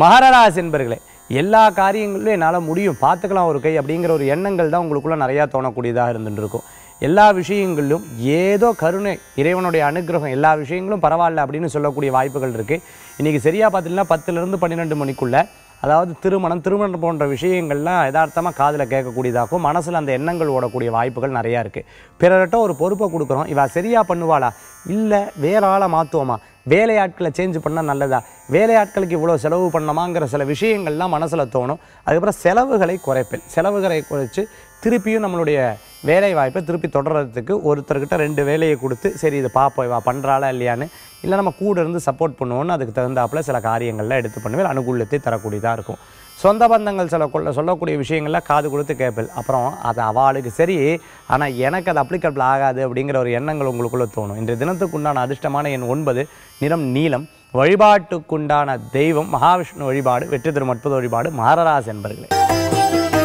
மகரராசி என்பர்களே எல்லா காரியங்களிலும் என்னால் முடியும் பார்த்துக்கலாம் ஒரு கை அப்படிங்கிற ஒரு எண்ணங்கள் தான் உங்களுக்குள்ளே நிறையா தோணக்கூடியதாக இருந்துருக்கும் இருக்கும் எல்லா விஷயங்களிலும் ஏதோ கருணை இறைவனுடைய அனுகிரகம் எல்லா விஷயங்களும் பரவாயில்ல அப்படின்னு சொல்லக்கூடிய வாய்ப்புகள் இருக்குது இன்றைக்கி சரியாக பார்த்தீங்கன்னா பத்துலேருந்து பன்னிரெண்டு மணிக்குள்ளே அதாவது திருமணம் திருமணம் போன்ற விஷயங்கள்லாம் யதார்த்தமாக காதில் கேட்கக்கூடியதாகவும் மனசில் அந்த எண்ணங்கள் ஓடக்கூடிய வாய்ப்புகள் நிறையா இருக்குது பிறர்கிட்ட ஒரு பொறுப்பை கொடுக்குறோம் இவா சரியாக பண்ணுவாளா இல்லை வேற ஆளை மாற்றுவோமா வேலையாட்களை சேஞ்ச் பண்ணால் நல்லதா வேலையாட்களுக்கு இவ்வளோ செலவு பண்ணமாங்கிற சில விஷயங்கள்லாம் மனசில் தோணும் அதுக்கப்புறம் செலவுகளை குறைப்பேன் செலவுகளை குறைச்சி திருப்பியும் நம்மளுடைய வேலை வாய்ப்பை திருப்பி தொடர்கிறதுக்கு ஒருத்தர்கிட்ட ரெண்டு வேலையை கொடுத்து சரி இதை பார்ப்போம் வா பண்ணுறாளா இல்லையான்னு இல்லை நம்ம கூட இருந்து சப்போர்ட் பண்ணுவோன்னு அதுக்கு தகுந்தாப்பில் சில காரியங்கள்லாம் எடுத்து பண்ணுவேன் அனுகூலத்தை தரக்கூடியதாக இருக்கும் சொந்த பந்தங்கள் சில கொள்ள சொல்லக்கூடிய விஷயங்கள்லாம் காது கொடுத்து கேட்பேன் அப்புறம் அது அவளுக்கு சரி ஆனால் எனக்கு அது அப்ளிகபிள் ஆகாது அப்படிங்கிற ஒரு எண்ணங்கள் உங்களுக்குள்ளே தோணும் இன்றைய தினத்துக்கு உண்டான அதிர்ஷ்டமான என் ஒன்பது நிறம் நீளம் வழிபாட்டுக்குண்டான தெய்வம் மகாவிஷ்ணு வழிபாடு வெற்றி தரும் அற்புத வழிபாடு மாரராஸ் என்பர்களே